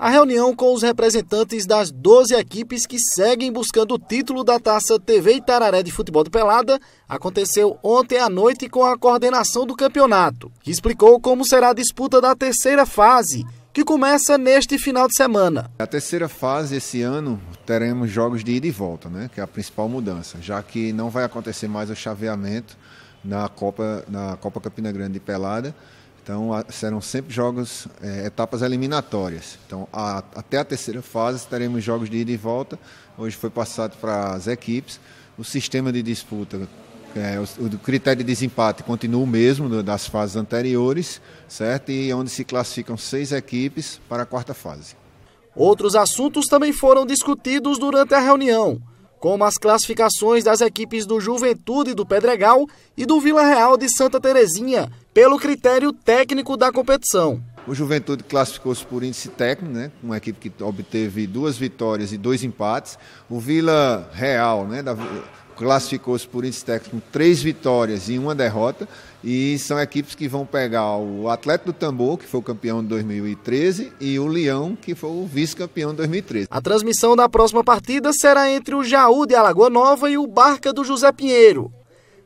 a reunião com os representantes das 12 equipes que seguem buscando o título da Taça TV Itararé de Futebol de Pelada aconteceu ontem à noite com a coordenação do campeonato, que explicou como será a disputa da terceira fase, que começa neste final de semana. A terceira fase esse ano teremos jogos de ida e volta, né, que é a principal mudança, já que não vai acontecer mais o chaveamento na Copa, na Copa Campina Grande de Pelada então, serão sempre jogos, é, etapas eliminatórias. Então, a, até a terceira fase teremos jogos de ida e volta. Hoje foi passado para as equipes. O sistema de disputa, é, eh, o, o, critério de desempate continua o mesmo das fases anteriores, certo? E é onde se classificam seis equipes para a quarta fase. Outros assuntos também foram discutidos durante a reunião como as classificações das equipes do Juventude do Pedregal e do Vila Real de Santa Terezinha, pelo critério técnico da competição. O Juventude classificou-se por índice técnico, né? uma equipe que obteve duas vitórias e dois empates. O Vila Real, né? Da, classificou-se por índice técnico com três vitórias e uma derrota. E são equipes que vão pegar o Atlético do Tambor, que foi o campeão de 2013, e o Leão, que foi o vice-campeão de 2013. A transmissão da próxima partida será entre o Jaú de Alagoa Nova e o Barca do José Pinheiro.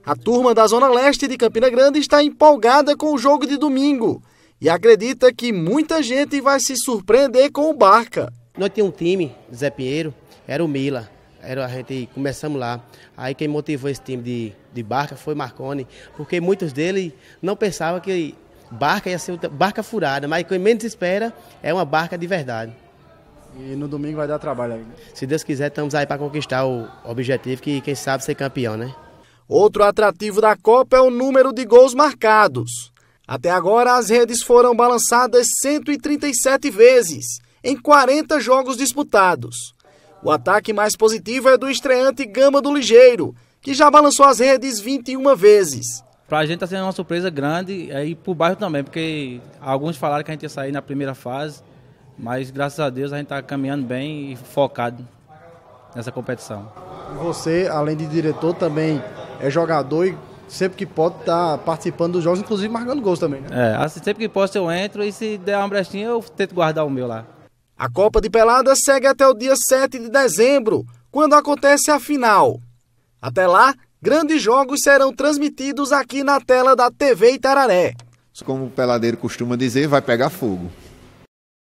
A turma da Zona Leste de Campina Grande está empolgada com o jogo de domingo e acredita que muita gente vai se surpreender com o Barca. Nós tínhamos um time, Zé Pinheiro, era o Mila era a gente começamos lá. Aí quem motivou esse time de, de barca foi Marconi, porque muitos deles não pensavam que barca ia ser barca furada, mas quem menos espera é uma barca de verdade. E no domingo vai dar trabalho aí. Né? Se Deus quiser, estamos aí para conquistar o objetivo que quem sabe ser campeão, né? Outro atrativo da Copa é o número de gols marcados. Até agora as redes foram balançadas 137 vezes em 40 jogos disputados. O ataque mais positivo é do estreante Gama do Ligeiro, que já balançou as redes 21 vezes. Para a gente está sendo uma surpresa grande é, e para o bairro também, porque alguns falaram que a gente ia sair na primeira fase, mas graças a Deus a gente está caminhando bem e focado nessa competição. Você, além de diretor, também é jogador e sempre que pode estar tá participando dos jogos, inclusive marcando gols também. Né? É, assim, sempre que posso eu entro e se der uma brechinha eu tento guardar o meu lá. A Copa de Peladas segue até o dia 7 de dezembro, quando acontece a final. Até lá, grandes jogos serão transmitidos aqui na tela da TV Itararé. Como o peladeiro costuma dizer, vai pegar fogo.